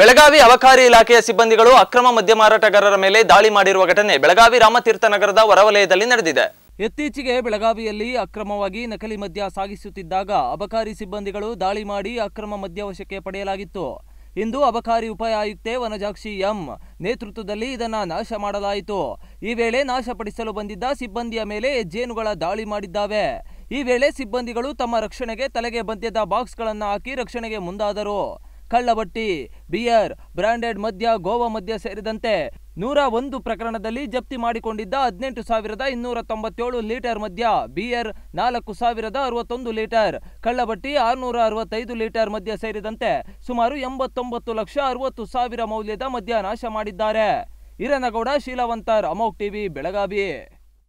ಬೆಳಗಾವಿ ಅಬಕಾರಿ ಇಲಾಖೆಯ ಸಿಬ್ಬಂದಿಗಳು ಅಕ್ರಮ ಮದ್ಯ ಮಾರಾಟಗಾರರ ಮೇಲೆ ದಾಳಿ ಮಾಡಿರುವ ಘಟನೆ ಬೆಳಗಾವಿ ರಾಮತೀರ್ಥ ನಗರದ ಹೊರವಲಯದಲ್ಲಿ ನಡೆದಿದೆ ಇತ್ತೀಚೆಗೆ ಬೆಳಗಾವಿಯಲ್ಲಿ ಅಕ್ರಮವಾಗಿ ನಕಲಿ ಮದ್ಯ ಸಾಗಿಸುತ್ತಿದ್ದಾಗ ಅಬಕಾರಿ ಸಿಬ್ಬಂದಿಗಳು ದಾಳಿ ಮಾಡಿ ಅಕ್ರಮ ಮದ್ಯ ವಶಕ್ಕೆ ಪಡೆಯಲಾಗಿತ್ತು ಇಂದು ಅಬಕಾರಿ ಉಪ ಆಯುಕ್ತೆ ವನಜಾಕ್ಷಿ ಎಂ ನೇತೃತ್ವದಲ್ಲಿ ಇದನ್ನು ನಾಶ ಮಾಡಲಾಯಿತು ಈ ವೇಳೆ ನಾಶಪಡಿಸಲು ಬಂದಿದ್ದ ಸಿಬ್ಬಂದಿಯ ಮೇಲೆ ಜೇನುಗಳ ದಾಳಿ ಮಾಡಿದ್ದಾವೆ ಈ ವೇಳೆ ಸಿಬ್ಬಂದಿಗಳು ತಮ್ಮ ರಕ್ಷಣೆಗೆ ತಲೆಗೆ ಬಂದಿದ್ದ ಬಾಕ್ಸ್ಗಳನ್ನು ಹಾಕಿ ರಕ್ಷಣೆಗೆ ಮುಂದಾದರು ಕಳ್ಳಬಟ್ಟಿ ಬಿಯರ್ ಬ್ರಾಂಡೆಡ್ ಮದ್ಯ ಗೋವಾ ಮದ್ಯ ಸೇರಿದಂತೆ ನೂರ ಒಂದು ಪ್ರಕರಣದಲ್ಲಿ ಜಪ್ತಿ ಮಾಡಿಕೊಂಡಿದ್ದ ಹದಿನೆಂಟು ಸಾವಿರದ ಇನ್ನೂರ ತೊಂಬತ್ತೇಳು ಲೀಟರ್ ಮದ್ಯ ಬಿಯರ್ ನಾಲ್ಕು ಸಾವಿರದ ಅರವತ್ತೊಂದು ಲೀಟರ್ ಕಳ್ಳಬಟ್ಟಿ ಆರುನೂರ ಅರವತ್ತೈದು ಲೀಟರ್ ಮದ್ಯ ಸೇರಿದಂತೆ ಸುಮಾರು ಎಂಬತ್ತೊಂಬತ್ತು ಲಕ್ಷ ಅರವತ್ತು ಸಾವಿರ ಮೌಲ್ಯದ ಮದ್ಯ ನಾಶ ಮಾಡಿದ್ದಾರೆ ಹಿರನಗೌಡ ಶೀಲಾವಂತರ್ ಅಮೋಕ್ ಟಿವಿ ಬೆಳಗಾವಿ